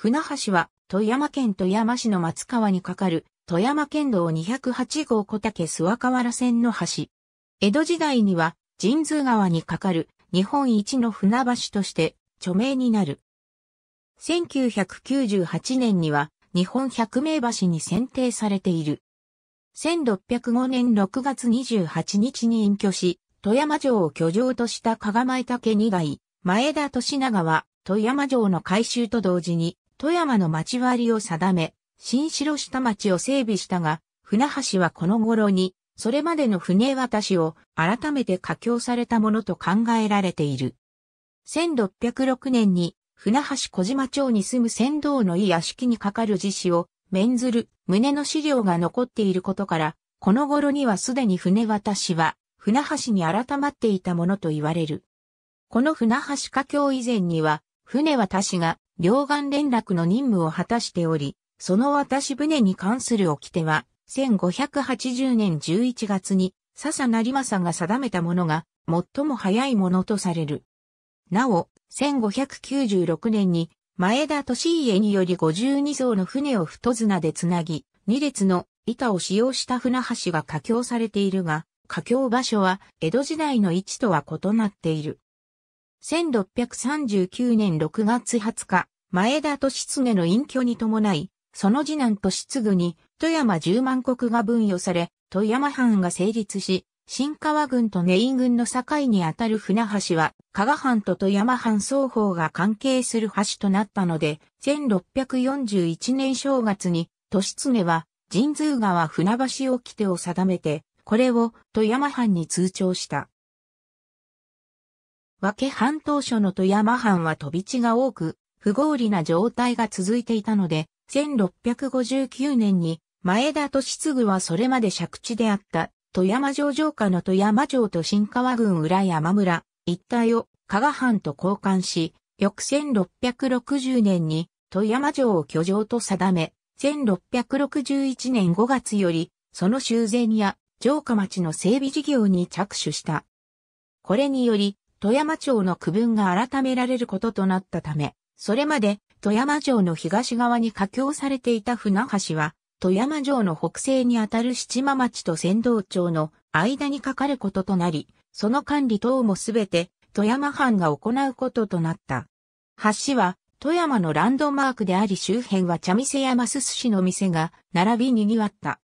船橋は富山県富山市の松川に架かる富山県道208号小竹諏訪河原線の橋。江戸時代には神通川に架かる日本一の船橋として著名になる。1998年には日本百名橋に選定されている。1605年6月28日に隠居し、富山城を居城とした加賀前竹二代、前田利長は富山城の改修と同時に富山の町割りを定め、新城下町を整備したが、船橋はこの頃に、それまでの船渡しを改めて佳境されたものと考えられている。1606年に船橋小島町に住む船頭のいい屋敷にかかる自死を免ずる胸の資料が残っていることから、この頃にはすでに船渡しは船橋に改まっていたものと言われる。この船橋佳境以前には船渡しが両岸連絡の任務を果たしており、その渡し船に関する掟は、1580年11月に、笹成政が定めたものが、最も早いものとされる。なお、1596年に、前田利家により52艘の船を太綱でつなぎ、2列の板を使用した船橋が架橋されているが、架橋場所は江戸時代の位置とは異なっている。1639年6月20日、前田利常の隠居に伴い、その次男利次に富山十万国が分与され、富山藩が成立し、新川軍と根井軍の境にあたる船橋は、加賀藩と富山藩双方が関係する橋となったので、1641年正月に、利常は、神通川船橋沖手を定めて、これを富山藩に通帳した。分け半島初の富山藩は飛び地が多く、不合理な状態が続いていたので、1659年に前田利次はそれまで借地であった富山城城下の富山城と新川郡裏山村一帯を加賀藩と交換し、翌1660年に富山城を居城と定め、1661年5月より、その修繕や城下町の整備事業に着手した。これにより、富山町の区分が改められることとなったため、それまで富山城の東側に架橋されていた船橋は、富山城の北西にあたる七間町と仙道町の間にかかることとなり、その管理等もすべて富山藩が行うこととなった。橋は富山のランドマークであり周辺は茶店やます寿司の店が並び賑わった。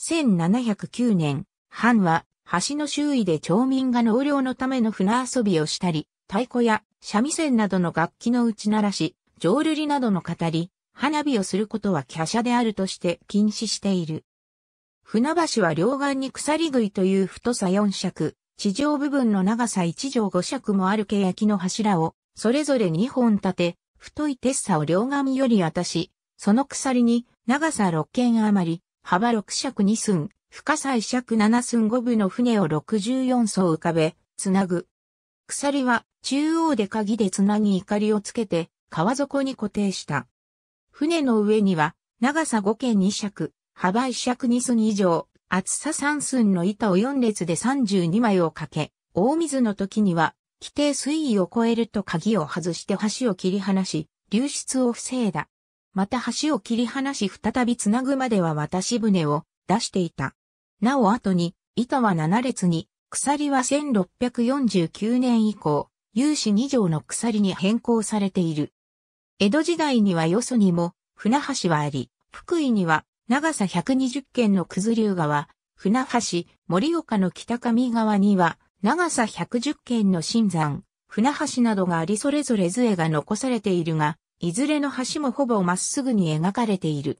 1709年、藩は橋の周囲で町民が農業のための船遊びをしたり、太鼓や三味線などの楽器の打ち鳴らし、浄瑠璃などの語り、花火をすることは華奢であるとして禁止している。船橋は両岸に鎖食いという太さ4尺、地上部分の長さ1畳5尺もある欅の柱を、それぞれ2本立て、太い鉄さを両岸より渡し、その鎖に長さ6軒余り、幅6尺2寸、深さ尺7寸5部の船を64層浮かべ、つなぐ。鎖は中央で鍵でつなぎ怒りをつけて川底に固定した。船の上には長さ5軒2尺、幅1尺2寸以上、厚さ3寸の板を4列で32枚をかけ、大水の時には規定水位を超えると鍵を外して橋を切り離し、流出を防いだ。また橋を切り離し再びつなぐまでは渡し船を出していた。なお後に、板は7列に、鎖は1649年以降、有志2条の鎖に変更されている。江戸時代にはよそにも、船橋はあり、福井には、長さ120軒の九頭竜川、船橋、盛岡の北上川には、長さ110軒の新山、船橋などがありそれぞれ図絵が残されているが、いずれの橋もほぼまっすぐに描かれている。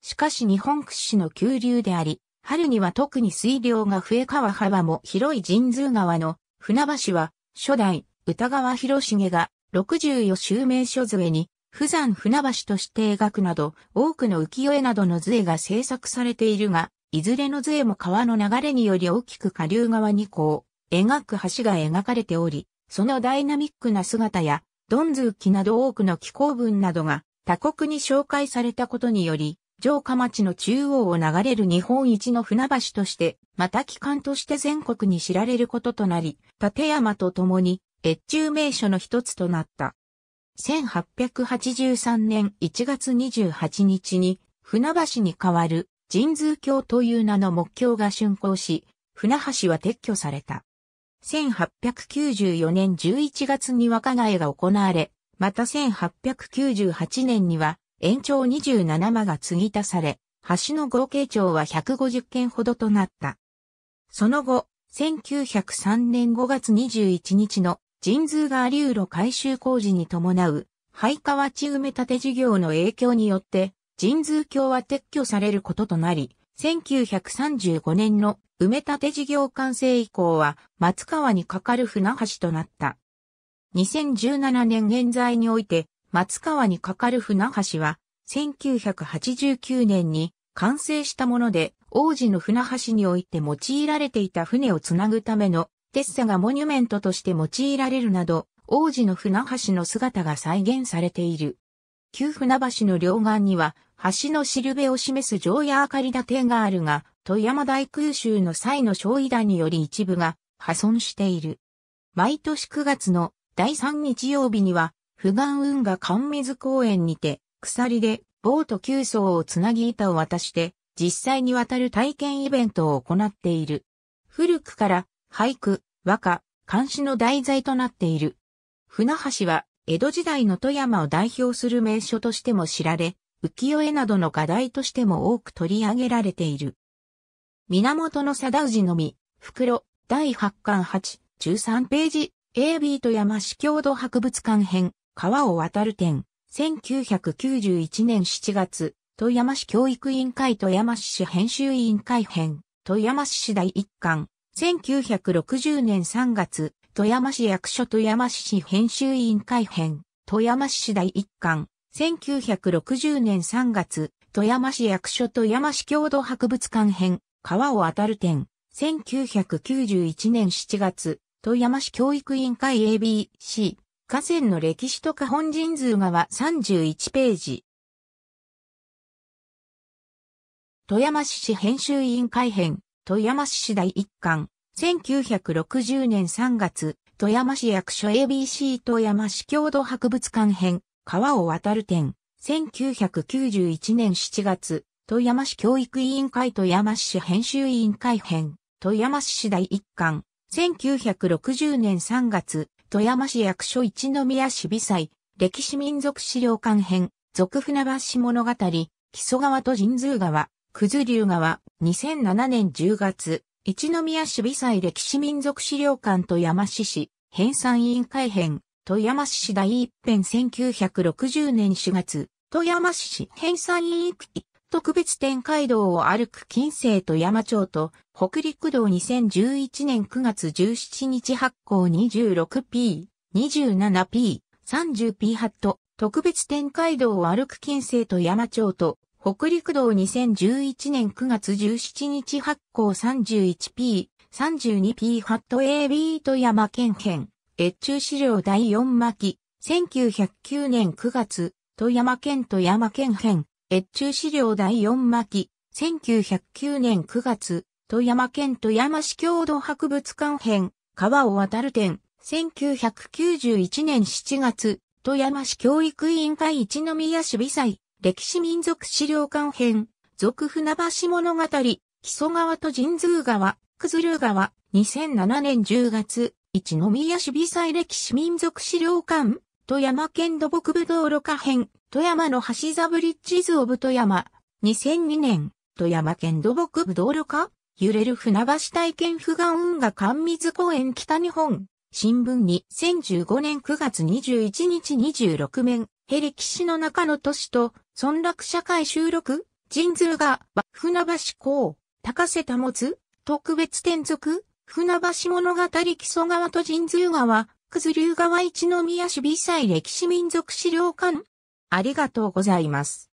しかし日本屈指の急流であり、春には特に水量が増え川幅も広い神通川の船橋は初代歌川広重が64襲名所杖に富山船橋として描くなど多くの浮世絵などの図が制作されているが、いずれの図も川の流れにより大きく下流側にこう描く橋が描かれており、そのダイナミックな姿やドンズーキなど多くの気候文などが他国に紹介されたことにより、城下町の中央を流れる日本一の船橋として、また機関として全国に知られることとなり、立山と共に越中名所の一つとなった。1883年1月28日に、船橋に代わる神通橋という名の木橋が竣工し、船橋は撤去された。1894年11月に若返が行われ、また1898年には延長27間が継ぎ足され、橋の合計長は150件ほどとなった。その後、1903年5月21日の神通川流路改修工事に伴う、廃川地埋め立て事業の影響によって、神通橋は撤去されることとなり、1935年の埋め立て事業完成以降は、松川に架かる船橋となった。2017年現在において、松川に架かる船橋は、1989年に完成したもので、王子の船橋において用いられていた船をつなぐためのテッサがモニュメントとして用いられるなど、王子の船橋の姿が再現されている。旧船橋の両岸には、橋のしるべを示す城や明かり立てがあるが、富山大空襲の際の焼夷弾により一部が破損している。毎年9月の第3日曜日には、不願運河関水公園にて、鎖でボート9層をつなぎ板を渡して、実際に渡る体験イベントを行っている。古くから俳句、和歌、漢詩の題材となっている。船橋は江戸時代の富山を代表する名所としても知られ、浮世絵などの画題としても多く取り上げられている。源の貞氏のみ、袋、第8巻8、13ページ、AB 富山市郷土博物館編。川を渡る点、1991年7月、富山市教育委員会富山市編集委員会編、富山市第一巻、1960年3月、富山市役所富山市編集委員会編、富山市第一巻、1960年3月、富山市役所富山市郷土博物館編、川を渡る点、1991年7月、富山市教育委員会 ABC、河川の歴史とか本人数がは31ページ。富山市市編集委員会編、富山市市第一巻、1960年3月、富山市役所 ABC 富山市郷土博物館編、川を渡る展、1991年7月、富山市教育委員会富山市編集委員会編、富山市市第一巻、1960年3月、富山市役所一宮市美祭、歴史民族資料館編、続船橋物語、木曽川と神通川、九頭竜川、2007年10月、一宮市美祭歴史民族資料館富山市市、編纂委員会編、富山市市第一編1960年4月、富山市市編纂委員会特別展開道を歩く近世と山町と北陸道2011年9月17日発行 26P、27P、30P ハット特別展開道を歩く近世と山町と北陸道2011年9月17日発行 31P、32P ハット AB と山県県越中資料第4巻1909年9月富山県と山県編越中資料第四巻、1909年9月、富山県富山市郷土博物館編、川を渡る展、1991年7月、富山市教育委員会一宮市美祭、歴史民族資料館編、俗船橋物語、木曽川と神通川、九鶴川、2007年10月、一宮市美祭歴史民族資料館、富山県土木部道路下編、富山の橋ザブリッジズオブ富山、2002年、富山県土木部道路課、揺れる船橋体験不願運河関水公園北日本、新聞に2015年9月21日26面、ヘレキシの中の都市と、村落社会収録、人数が、船橋港、高瀬保つ、特別転属、船橋物語木曽川と神通川、九頭竜川一宮市美祭歴史民族資料館、ありがとうございます。